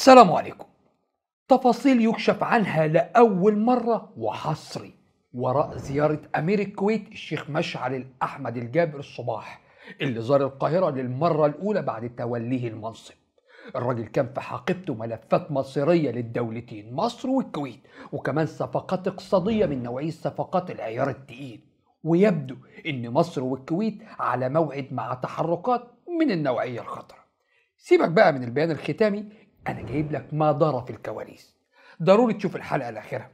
السلام عليكم تفاصيل يكشف عنها لأول مرة وحصري وراء زيارة أمير الكويت الشيخ مشعل الأحمد الجابر الصباح اللي زار القاهرة للمرة الأولى بعد توليه المنصب الراجل كان في حقيبته ملفات مصيرية للدولتين مصر والكويت وكمان صفقات اقتصادية من نوعية صفقات العيار التقيل ويبدو إن مصر والكويت على موعد مع تحركات من النوعية الخطرة سيبك بقى من البيان الختامي انا جايب لك ما دار في الكواليس ضروري تشوف الحلقه الاخيره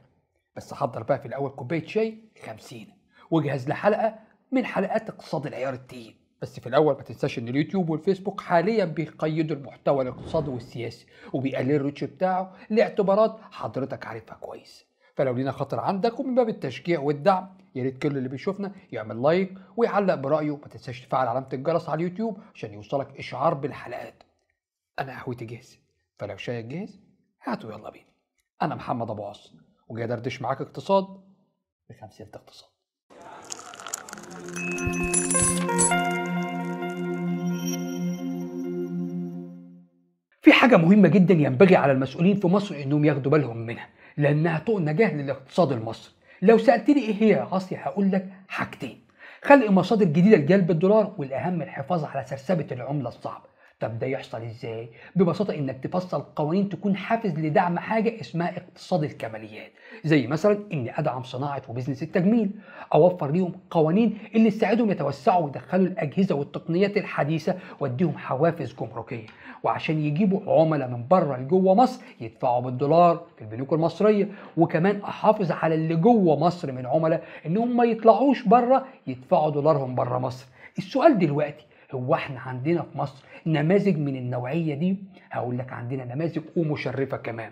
بس حضر بقى في الاول كوبايه شاي خمسين واجهز لحلقه من حلقات اقتصاد العيار التقيل بس في الاول ما تنساش ان اليوتيوب والفيسبوك حاليا بيقيدوا المحتوى الاقتصادي والسياسي وبيقللوا الريتش بتاعه لاعتبارات حضرتك عارفها كويس فلو لينا خاطر عندك ومن باب التشجيع والدعم يا ريت كل اللي بيشوفنا يعمل لايك ويعلق برايه ما تنساش تفعل علامه الجرس على اليوتيوب عشان يوصلك اشعار بالحلقات انا قهوتي جاهزه فلو شايف جاهز هاتوا يلا بينا انا محمد ابو عاص وجاي دردش معاك اقتصاد بخمسين اقتصاد في حاجة مهمة جدا ينبغي على المسؤولين في مصر انهم ياخدوا بالهم منها لانها طوق نجاح للاقتصاد المصري لو سألتني ايه هي يا عاصي هقول لك حاجتين خلق مصادر جديدة لجلب الدولار والاهم الحفاظ على سرسبة العملة الصعبة طب ده يحصل ازاي ببساطه انك تفصل قوانين تكون حافز لدعم حاجه اسمها اقتصاد الكماليات زي مثلا اني ادعم صناعه وبزنس التجميل اوفر ليهم قوانين اللي تساعدهم يتوسعوا ويدخلوا الاجهزه والتقنيات الحديثه واديهم حوافز جمركيه وعشان يجيبوا عملاء من بره لجوه مصر يدفعوا بالدولار في البنوك المصريه وكمان احافظ على اللي جوه مصر من عملاء انهم ما يطلعوش بره يدفعوا دولارهم بره مصر السؤال دلوقتي هو احنا عندنا في مصر نماذج من النوعيه دي هقول لك عندنا نماذج ومشرفه كمان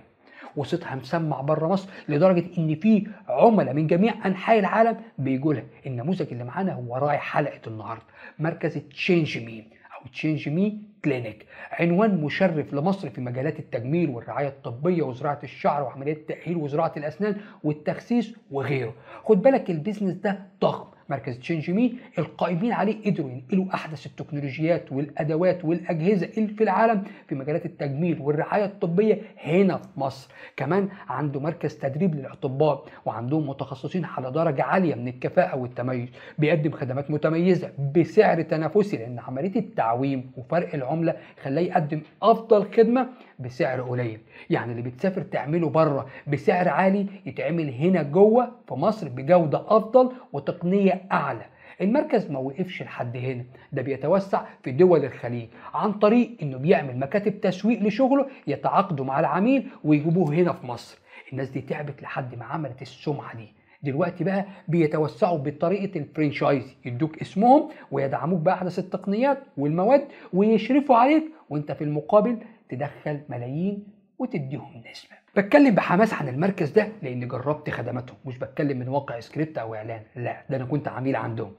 وصيتها مسمع بره مصر لدرجه ان في عملاء من جميع انحاء العالم بيجوا لها النموذج اللي معانا هو راعي حلقه النهارده مركز تشينج مي او تشينج مي كلينيك عنوان مشرف لمصر في مجالات التجميل والرعايه الطبيه وزراعه الشعر وعمليات التاهيل وزراعه الاسنان والتخسيس وغيره خد بالك البيزنس ده ضخم مركز تشينجمي القائمين عليه قدروا ينقلوا احدث التكنولوجيات والادوات والاجهزه اللي في العالم في مجالات التجميل والرعايه الطبيه هنا في مصر كمان عنده مركز تدريب للاطباء وعندهم متخصصين على درجه عاليه من الكفاءه والتميز بيقدم خدمات متميزه بسعر تنافسي لان عمليه التعويم وفرق العمله خلاه يقدم افضل خدمه بسعر قليل يعني اللي بتسافر تعمله بره بسعر عالي يتعمل هنا جوه في مصر بجوده افضل وتقنيه أعلى المركز ما وقفش لحد هنا ده بيتوسع في دول الخليج عن طريق انه بيعمل مكاتب تسويق لشغله يتعاقدوا مع العميل ويجيبوه هنا في مصر الناس دي تعبت لحد ما عملت السمعة دي دلوقتي بقى بيتوسعوا بطريقه الفرنشايز يدوك اسمهم ويدعموك باحدث التقنيات والمواد ويشرفوا عليك وانت في المقابل تدخل ملايين وتديهم نسبه بتكلم بحماس عن المركز ده لان جربت خدماتهم مش بتكلم من واقع سكريبت او اعلان لا ده انا كنت عميل عندهم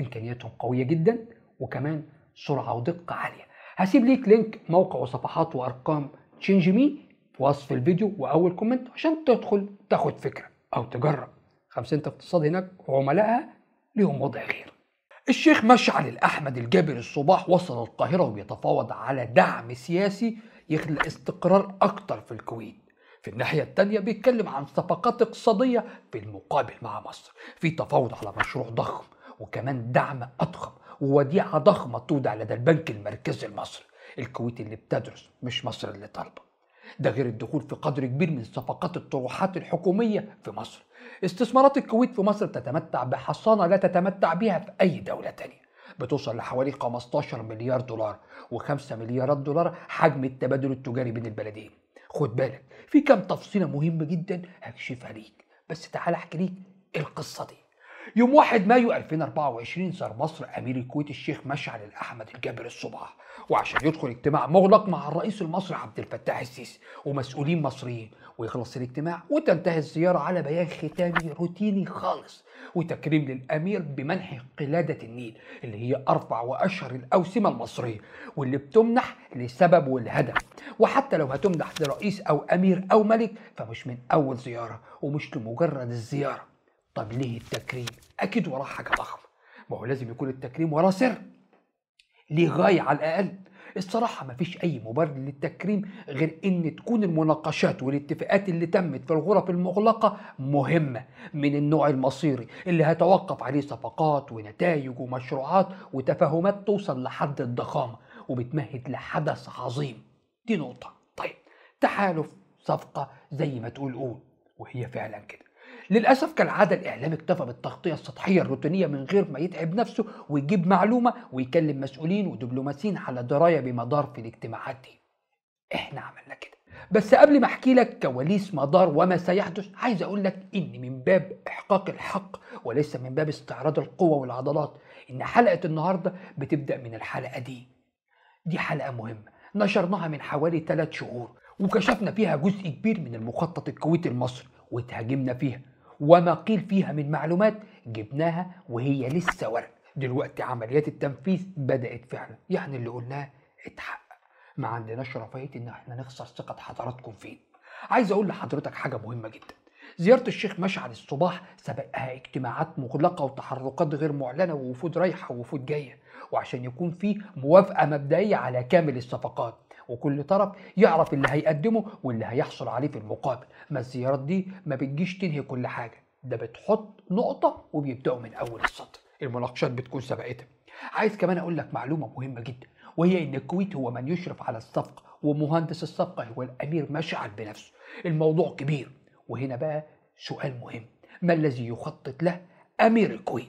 امكانياتهم قويه جدا وكمان سرعه ودقه عاليه هسيب ليك لينك موقع وصفحات وارقام تشينج مي في وصف الفيديو واول كومنت عشان تدخل تاخد فكره او تجرب 50 اقتصاد هناك وعملائها لهم وضع غير الشيخ مشعل الأحمد الجابر الصباح وصل القاهرة وبيتفاوض على دعم سياسي يخلق استقرار أكتر في الكويت في الناحية التانية بيتكلم عن صفقات اقتصادية في المقابل مع مصر في تفاوض على مشروع ضخم وكمان دعم أضخم ووديعة ضخمة تودع لدى البنك المركزي المصري الكويت اللي بتدرس مش مصر اللي طالبة ده غير الدخول في قدر كبير من صفقات الطروحات الحكومية في مصر استثمارات الكويت في مصر تتمتع بحصانة لا تتمتع بها في أي دولة تانية بتوصل لحوالي 15 مليار دولار و5 مليارات دولار حجم التبادل التجاري بين البلدين خد بالك في كام تفصيله مهمه جدا هكشفها ليك بس تعال احكي ليك القصه دي يوم 1 مايو 2024 صار مصر امير الكويت الشيخ مشعل الاحمد الجابر الصباح وعشان يدخل اجتماع مغلق مع الرئيس المصري عبد الفتاح السيسي ومسؤولين مصريين ويخلص الاجتماع وتنتهي الزيارة على بيان ختامي روتيني خالص وتكريم للأمير بمنح قلادة النيل اللي هي أرفع وأشهر الأوسمة المصرية واللي بتمنح لسبب والهدف وحتى لو هتمنح لرئيس أو أمير أو ملك فمش من أول زيارة ومش لمجرد الزيارة طب ليه التكريم؟ أكيد وراه حاجة ضخمة ما هو لازم يكون التكريم وراه سر ليه غاية على الأقل الصراحة ما فيش أي مبرر للتكريم غير إن تكون المناقشات والاتفاقات اللي تمت في الغرف المغلقة مهمة من النوع المصيري اللي هتوقف عليه صفقات ونتائج ومشروعات وتفاهمات توصل لحد الضخامة وبتمهد لحدث عظيم دي نقطة طيب تحالف صفقة زي ما تقول قول وهي فعلا كده للاسف كالعاده الاعلام اكتفى بالتغطيه السطحيه الروتينيه من غير ما يتعب نفسه ويجيب معلومه ويكلم مسؤولين ودبلوماسيين على درايه بمدار في الاجتماعات دي احنا عملنا كده بس قبل ما احكي لك كواليس مدار وما سيحدث عايز اقول لك ان من باب احقاق الحق وليس من باب استعراض القوه والعضلات ان حلقه النهارده بتبدا من الحلقه دي دي حلقه مهمه نشرناها من حوالي ثلاث شهور وكشفنا فيها جزء كبير من المخطط الكويتي المصري واتهاجمنا فيها وما قيل فيها من معلومات جبناها وهي لسه ورق دلوقتي عمليات التنفيذ بدأت فعلا يعني اللي قلناه اتحقق ما عندناش رفاهية ان احنا نخسر ثقة حضراتكم فين عايز اقول لحضرتك حاجة مهمة جدا زيارة الشيخ مشعل الصباح سبقها اجتماعات مغلقة وتحركات غير معلنة ووفود رايحة ووفود جاية وعشان يكون في موافقة مبدئية على كامل الصفقات وكل طرف يعرف اللي هيقدمه واللي هيحصل عليه في المقابل ما الزيارات دي ما بتجيش تنهي كل حاجه ده بتحط نقطه وبيبداوا من اول السطر المناقشات بتكون سبقتها عايز كمان اقول لك معلومه مهمه جدا وهي ان الكويت هو من يشرف على الصفقه ومهندس الصفقه هو الامير مشعل بنفسه الموضوع كبير وهنا بقى سؤال مهم ما الذي يخطط له امير الكويت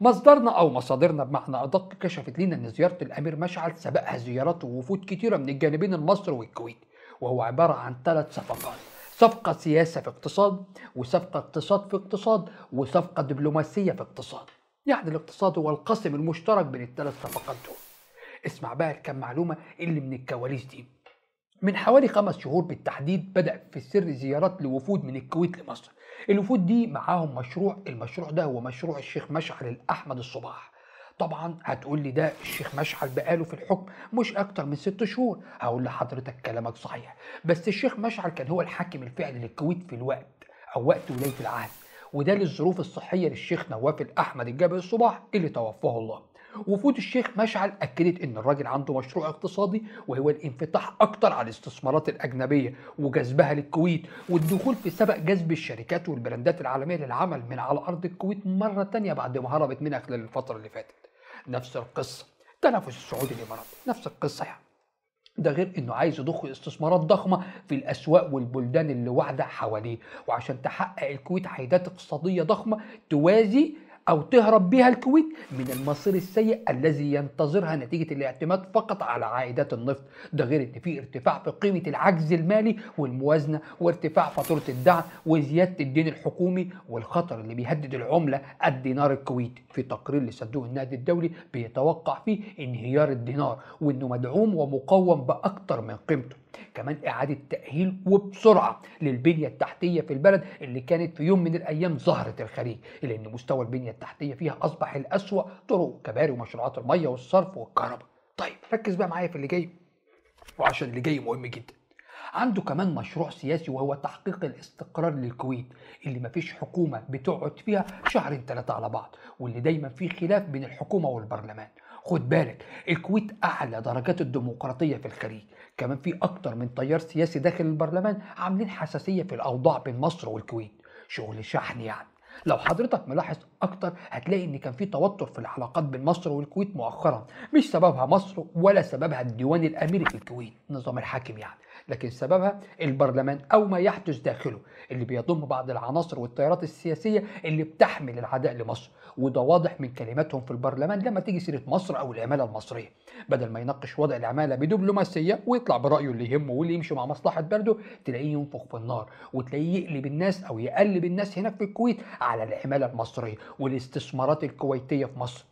مصدرنا أو مصادرنا بمعنى أدق كشفت لنا أن زيارة الأمير مشعل سبقها زيارات ووفود كتيرة من الجانبين المصري والكويت وهو عبارة عن ثلاث صفقات صفقة سياسة في اقتصاد وصفقة اقتصاد في اقتصاد وصفقة دبلوماسية في اقتصاد يعني الاقتصاد هو القسم المشترك بين الثلاث صفقات دول اسمع بقى كم معلومة اللي من الكواليس دي من حوالي خمس شهور بالتحديد بدأ في السر زيارات لوفود من الكويت لمصر الوفود دي معاهم مشروع المشروع ده هو مشروع الشيخ مشعل الأحمد الصباح طبعا هتقول لي ده الشيخ مشعل بقاله في الحكم مش اكتر من ست شهور هقول لحضرتك كلامك صحيح بس الشيخ مشعل كان هو الحاكم الفعلي للكويت في الوقت او وقت ولايه العهد وده للظروف الصحيه للشيخ نواف الاحمد الجابر الصباح اللي توفاه الله وفود الشيخ مشعل اكدت ان الراجل عنده مشروع اقتصادي وهو الانفتاح اكتر على الاستثمارات الاجنبيه وجذبها للكويت والدخول في سبق جذب الشركات والبراندات العالميه للعمل من على ارض الكويت مره تانية بعد ما هربت منها خلال الفتره اللي فاتت نفس القصه تنافس السعودي الاماراتي نفس القصه يعني ده غير انه عايز يضخ استثمارات ضخمه في الاسواق والبلدان اللي واحده حواليه وعشان تحقق الكويت عائدات اقتصاديه ضخمه توازي أو تهرب بها الكويت من المصير السيء الذي ينتظرها نتيجة الاعتماد فقط على عائدات النفط ده غير إن في ارتفاع في قيمة العجز المالي والموازنة وارتفاع فاتورة الدعم وزيادة الدين الحكومي والخطر اللي بيهدد العملة الدينار الكويتي في تقرير لصندوق النقد الدولي بيتوقع فيه انهيار الدينار وإنه مدعوم ومقوم بأكثر من قيمته كمان إعادة تأهيل وبسرعة للبنية التحتية في البلد اللي كانت في يوم من الأيام ظهرت الخليج إلا أن مستوى البنية التحتية فيها أصبح الأسوأ طرق كباري ومشروعات المية والصرف والكهرباء طيب ركز بقى معايا في اللي جاي وعشان اللي جاي مهم جدا عنده كمان مشروع سياسي وهو تحقيق الاستقرار للكويت اللي مفيش حكومة بتقعد فيها شهرين ثلاثة على بعض واللي دايما فيه خلاف بين الحكومة والبرلمان خد بالك الكويت اعلى درجات الديمقراطيه في الخليج كمان في اكتر من تيار سياسي داخل البرلمان عاملين حساسيه في الاوضاع بين مصر والكويت شغل شحن يعني لو حضرتك ملاحظ اكتر هتلاقي ان كان في توتر في العلاقات بين مصر والكويت مؤخرا مش سببها مصر ولا سببها الديوان الاميري في الكويت النظام الحاكم يعني لكن سببها البرلمان او ما يحدث داخله اللي بيضم بعض العناصر والتيارات السياسيه اللي بتحمل العداء لمصر وده واضح من كلماتهم في البرلمان لما تيجي سيره مصر او العماله المصريه بدل ما يناقش وضع العماله بدبلوماسيه ويطلع برايه اللي يهمه واللي يمشي مع مصلحه بلده تلاقيه ينفخ في النار وتلاقيه يقلب الناس او يقلب الناس هناك في الكويت على العماله المصريه والاستثمارات الكويتيه في مصر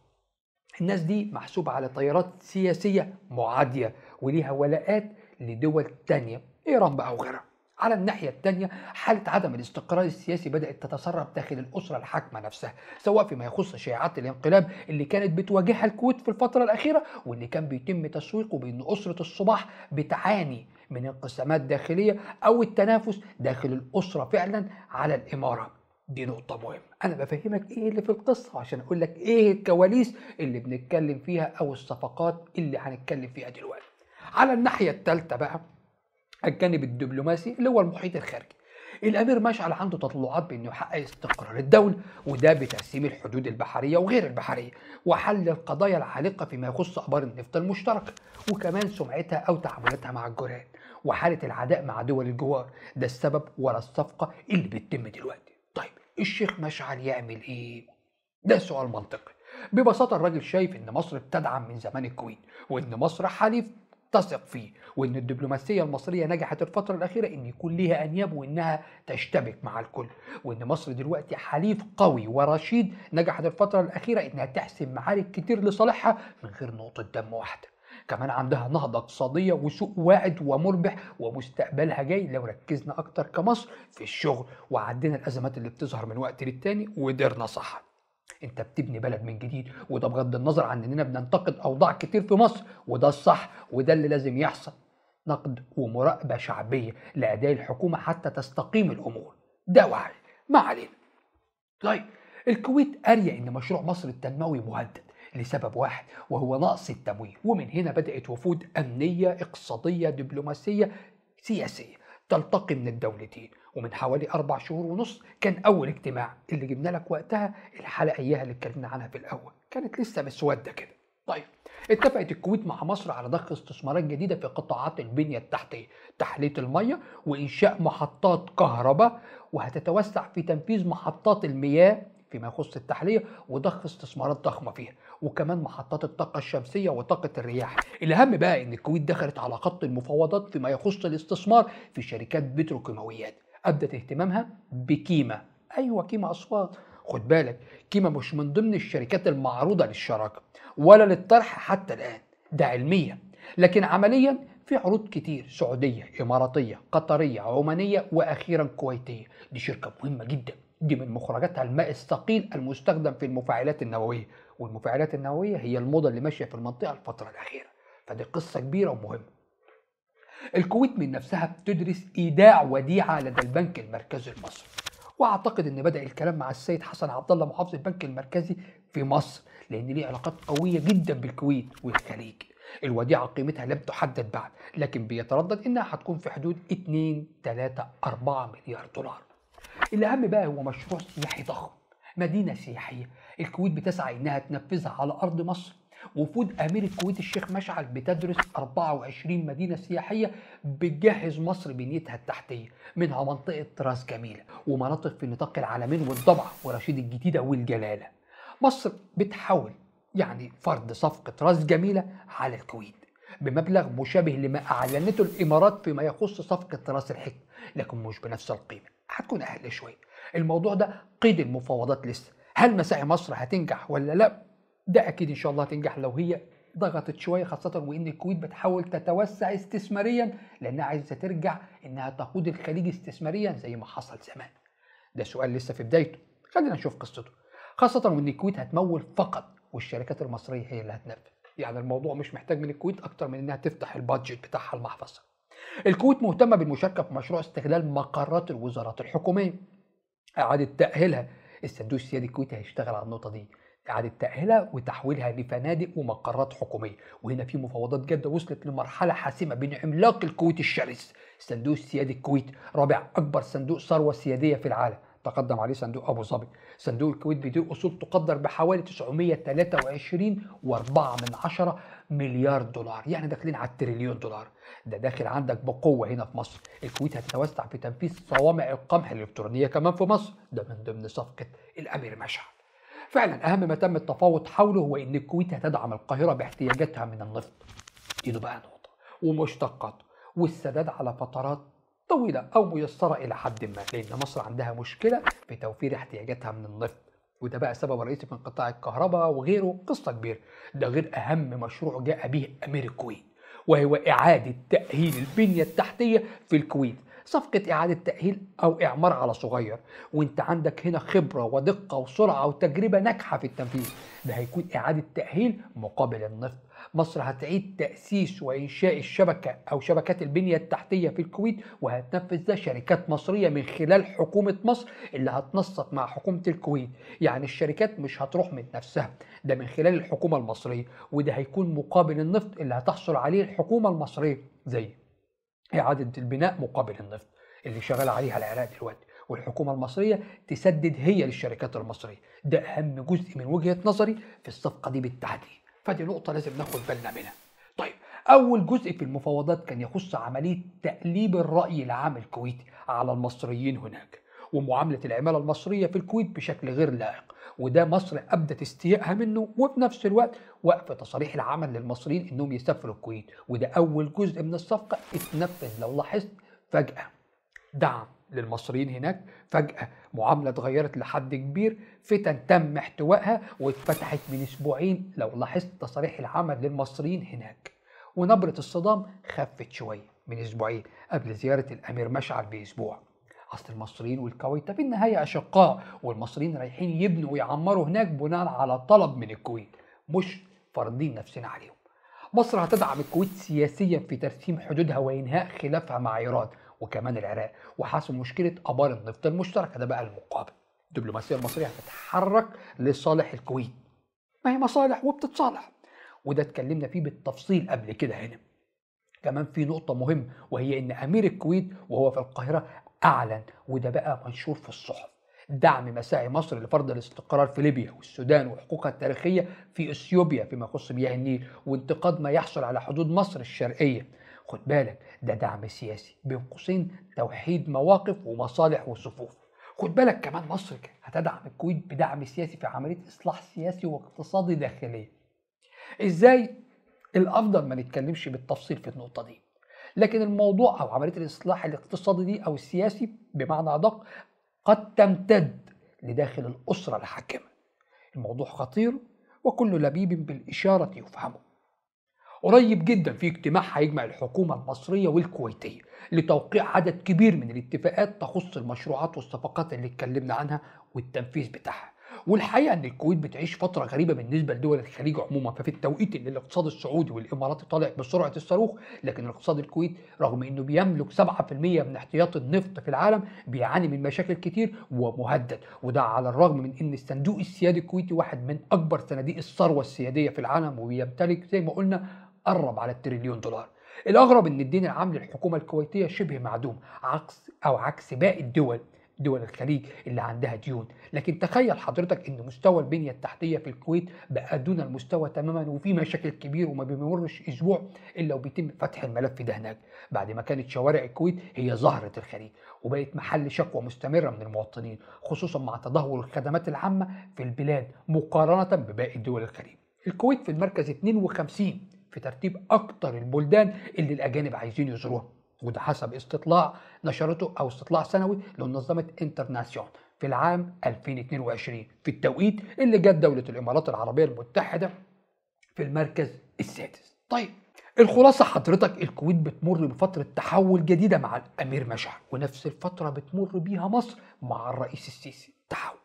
الناس دي محسوبه على تيارات سياسيه معاديه وليها ولاءات لدول تانية ايران بقى وغيرها على الناحية الثانية حالة عدم الاستقرار السياسي بدأت تتسرب داخل الأسرة الحاكمة نفسها سواء فيما يخص شائعات الانقلاب اللي كانت بتواجهها الكويت في الفترة الأخيرة واللي كان بيتم تسويقه بأن أسرة الصباح بتعاني من انقسامات داخلية أو التنافس داخل الأسرة فعلا على الإمارة دي نقطة مهمة أنا بفهمك إيه اللي في القصة عشان أقول لك إيه الكواليس اللي بنتكلم فيها أو الصفقات اللي هنتكلم فيها دلوقتي على الناحية الثالثة بقى الجانب الدبلوماسي اللي هو المحيط الخارجي الامير مشعل عنده تطلعات بانه يحقق استقرار الدوله وده بتقسيم الحدود البحريه وغير البحريه وحل القضايا العالقه فيما يخص ابار النفط المشتركه وكمان سمعتها او تعاملاتها مع الجيران وحاله العداء مع دول الجوار ده السبب ورا الصفقه اللي بتتم دلوقتي الشيخ مشعل يعمل ايه؟ ده سؤال منطقي ببساطة الراجل شايف ان مصر بتدعم من زمان الكويت وان مصر حليف تثق فيه وان الدبلوماسيه المصريه نجحت الفتره الاخيره ان يكون ليها انياب وانها تشتبك مع الكل وان مصر دلوقتي حليف قوي ورشيد نجحت الفتره الاخيره انها تحسم معارك كتير لصالحها من غير نقطه دم واحده كمان عندها نهضة اقتصادية وسوق واعد ومربح ومستقبلها جاي لو ركزنا أكتر كمصر في الشغل وعدينا الأزمات اللي بتظهر من وقت للتاني ودرنا صح انت بتبني بلد من جديد وده بغض النظر عن اننا بننتقد اوضاع كتير في مصر وده الصح وده اللي لازم يحصل نقد ومراقبه شعبيه لاداء الحكومه حتى تستقيم الامور ده وعي ما علينا طيب الكويت أريا ان مشروع مصر التنموي مهدد لسبب واحد وهو نقص التمويل ومن هنا بدأت وفود أمنية اقتصادية دبلوماسية سياسية تلتقي من الدولتين ومن حوالي أربع شهور ونص كان أول اجتماع اللي جبنا لك وقتها الحلقة إياها اللي اتكلمنا عنها في الأول كانت لسه مسودة كده طيب اتفقت الكويت مع مصر على ضخ استثمارات جديدة في قطاعات البنية التحتية تحلية المية وإنشاء محطات كهرباء وهتتوسع في تنفيذ محطات المياه فيما يخص التحلية وضخ استثمارات ضخمة فيها وكمان محطات الطاقة الشمسية وطاقة الرياح الأهم بقى إن الكويت دخلت على خط المفاوضات فيما يخص الاستثمار في شركات بتروكيماويات أبدت اهتمامها بكيما أيوة كيما أصوات خد بالك كيما مش من ضمن الشركات المعروضة للشراكة ولا للطرح حتى الآن ده علميا لكن عمليا في عروض كتير سعودية إماراتية قطرية عمانية وأخيرا كويتية دي شركة مهمة جدا دي من مخرجات الماء الثقيل المستخدم في المفاعلات النووية والمفاعلات النووية هي الموضة اللي ماشية في المنطقة الفترة الأخيرة فدي قصة كبيرة ومهمة الكويت من نفسها بتدرس ايداع وديعه لدى البنك المركزي المصري واعتقد ان بدا الكلام مع السيد حسن عبد الله محافظ البنك المركزي في مصر لان ليه علاقات قويه جدا بالكويت والخليج الوديعة قيمتها لم تحدد بعد لكن بيتردد انها هتكون في حدود 2 3 4 مليار دولار الأهم بقى هو مشروع سياحي ضخم مدينة سياحية الكويت بتسعى إنها تنفذها على أرض مصر وفود أمير الكويت الشيخ مشعل بتدرس 24 مدينة سياحية بتجهز مصر بنيتها التحتية منها منطقة راس جميلة ومناطق في نطاق العلمين والضبعة ورشيد الجديدة والجلالة مصر بتحاول يعني فرض صفقة راس جميلة على الكويت بمبلغ مشابه لما أعلنته الإمارات فيما يخص صفقة راس الحكمة لكن مش بنفس القيمة هتكون أقل شوية الموضوع ده قيد المفاوضات لسه هل مساعي مصر هتنجح ولا لا ده أكيد إن شاء الله هتنجح لو هي ضغطت شوية خاصة وإن الكويت بتحاول تتوسع استثماريا لأنها عايزة ترجع إنها تقود الخليج استثماريا زي ما حصل زمان ده سؤال لسه في بدايته خلينا نشوف قصته خاصة وإن الكويت هتمول فقط والشركات المصرية هي اللي هتنفذ يعني الموضوع مش محتاج من الكويت أكتر من إنها تفتح البادجت بتاعها المحفظة الكويت مهتمة بالمشاركة في مشروع استغلال مقرات الوزارات الحكومية إعادة تأهيلها الصندوق السيادي الكويتي هيشتغل على النقطة دي إعادة تأهيلها وتحويلها لفنادق ومقرات حكومية وهنا في مفاوضات جادة وصلت لمرحلة حاسمة بين عملاق الكويت الشرس صندوق السيادي الكويت رابع أكبر صندوق ثروة سيادية في العالم تقدم عليه صندوق ابو ظبي صندوق الكويت بيدير اصول تقدر بحوالي 923.4 مليار دولار يعني داخلين على التريليون دولار ده داخل عندك بقوه هنا في مصر الكويت هتتوسع في تنفيذ صوامع القمح الالكترونيه كمان في مصر ده من ضمن صفقه الامير مشعل فعلا اهم ما تم التفاوض حوله هو ان الكويت هتدعم القاهره باحتياجاتها من النفط دي بقى نقطه ومشتقاته والسداد على فترات طويلة أو ميسرة إلى حد ما لأن مصر عندها مشكلة في توفير احتياجاتها من النفط وده بقى سبب رئيسي في انقطاع الكهرباء وغيره قصة كبيرة ده غير أهم مشروع جاء به أمير الكويت وهو إعادة تأهيل البنية التحتية في الكويت صفقة إعادة تأهيل أو إعمار على صغير وأنت عندك هنا خبرة ودقة وسرعة وتجربة ناجحة في التنفيذ ده هيكون إعادة تأهيل مقابل النفط مصر هتعيد تأسيس وإنشاء الشبكة أو شبكات البنية التحتية في الكويت وهتنفذ ده شركات مصرية من خلال حكومة مصر اللي هتنسق مع حكومة الكويت يعني الشركات مش هتروح من نفسها ده من خلال الحكومة المصرية وده هيكون مقابل النفط اللي هتحصل عليه الحكومة المصرية زي إعادة البناء مقابل النفط اللي شغال عليها العراق دلوقتي والحكومة المصرية تسدد هي للشركات المصرية ده أهم جزء من وجهة نظري في الصفقة دي بالتحديد فدي نقطه لازم ناخد بالنا منها طيب أول جزء في المفاوضات كان يخص عملية تقليب الرأي العام الكويتي على المصريين هناك ومعاملة العمالة المصرية في الكويت بشكل غير لائق وده مصر أبدت استيائها منه وفي نفس الوقت وقف تصاريح العمل للمصريين إنهم يسافروا الكويت وده أول جزء من الصفقة اتنفذ لو لاحظت فجأة دعم للمصريين هناك فجأة معاملة اتغيرت لحد كبير فتن تم احتوائها واتفتحت من اسبوعين لو لاحظت تصاريح العمل للمصريين هناك ونبرة الصدام خفت شوية من اسبوعين قبل زيارة الامير مشعل باسبوع اصل المصريين والكويت في النهاية اشقاء والمصريين رايحين يبنوا ويعمروا هناك بناء على طلب من الكويت مش فرضين نفسنا عليهم مصر هتدعم الكويت سياسيا في ترسيم حدودها وإنهاء خلافها مع إيران وكمان العراق وحصل مشكله ابار النفط المشتركه ده بقى المقابل الدبلوماسيه المصريه هتتحرك لصالح الكويت ما هي مصالح وبتتصالح وده اتكلمنا فيه بالتفصيل قبل كده هنا كمان في نقطه مهمه وهي ان امير الكويت وهو في القاهره اعلن وده بقى منشور في الصحف دعم مساعي مصر لفرض الاستقرار في ليبيا والسودان وحقوقها التاريخيه في اثيوبيا فيما يخص مياه النيل وانتقاد ما يحصل على حدود مصر الشرقيه خد بالك ده دعم سياسي بين قوسين توحيد مواقف ومصالح وصفوف خد بالك كمان مصر هتدعم الكويت بدعم سياسي في عمليه اصلاح سياسي واقتصادي داخلي ازاي الافضل ما نتكلمش بالتفصيل في النقطه دي لكن الموضوع او عمليه الاصلاح الاقتصادي دي او السياسي بمعنى ادق قد تمتد لداخل الاسره الحاكمه الموضوع خطير وكل لبيب بالاشاره يفهمه قريب جدا في اجتماع هيجمع الحكومة المصرية والكويتية لتوقيع عدد كبير من الاتفاقات تخص المشروعات والصفقات اللي اتكلمنا عنها والتنفيذ بتاعها والحقيقه ان الكويت بتعيش فتره غريبه بالنسبه لدول الخليج عموما ففي التوقيت اللي الاقتصاد السعودي والاماراتي طالع بسرعه الصاروخ لكن الاقتصاد الكويت رغم انه بيملك 7% من احتياط النفط في العالم بيعاني من مشاكل كتير ومهدد وده على الرغم من ان الصندوق السيادي الكويتي واحد من اكبر صناديق الثروه السياديه في العالم وبيمتلك زي ما قلنا قرب على التريليون دولار الأغرب إن الدين العام للحكومة الكويتية شبه معدوم عكس أو عكس باقي الدول دول الخليج اللي عندها ديون لكن تخيل حضرتك ان مستوى البنية التحتية في الكويت بقى دون المستوى تماما وفي مشاكل كبير وما بيمرش اسبوع الا وبيتم فتح الملف ده هناك بعد ما كانت شوارع الكويت هي زهرة الخليج وبقت محل شكوى مستمرة من المواطنين خصوصا مع تدهور الخدمات العامة في البلاد مقارنة بباقي دول الخليج الكويت في المركز 52 في ترتيب اكتر البلدان اللي الاجانب عايزين يزوروها وده حسب استطلاع نشرته او استطلاع سنوي لمنظمه انترناسيون في العام 2022 في التوقيت اللي جت دوله الامارات العربيه المتحده في المركز السادس طيب الخلاصه حضرتك الكويت بتمر بفتره تحول جديده مع الامير مشعل ونفس الفتره بتمر بيها مصر مع الرئيس السيسي تحول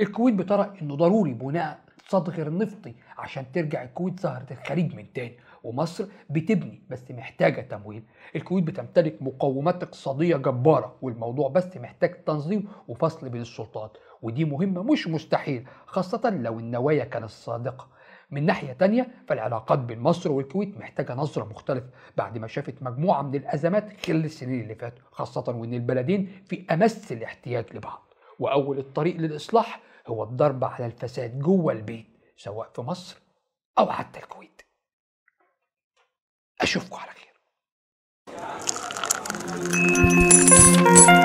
الكويت بترى انه ضروري بناء اقتصاد غير نفطي عشان ترجع الكويت زهرة الخليج من تاني ومصر بتبني بس محتاجة تمويل الكويت بتمتلك مقومات اقتصادية جبارة والموضوع بس محتاج تنظيم وفصل بين السلطات ودي مهمة مش مستحيل خاصة لو النوايا كانت صادقة من ناحية تانية فالعلاقات بين مصر والكويت محتاجة نظرة مختلفة بعد ما شافت مجموعة من الأزمات خلال السنين اللي فاتوا خاصة وإن البلدين في أمس الاحتياج لبعض وأول الطريق للإصلاح هو الضرب على الفساد جوه البيت سواء في مصر أو حتى الكويت أشوفكم على خير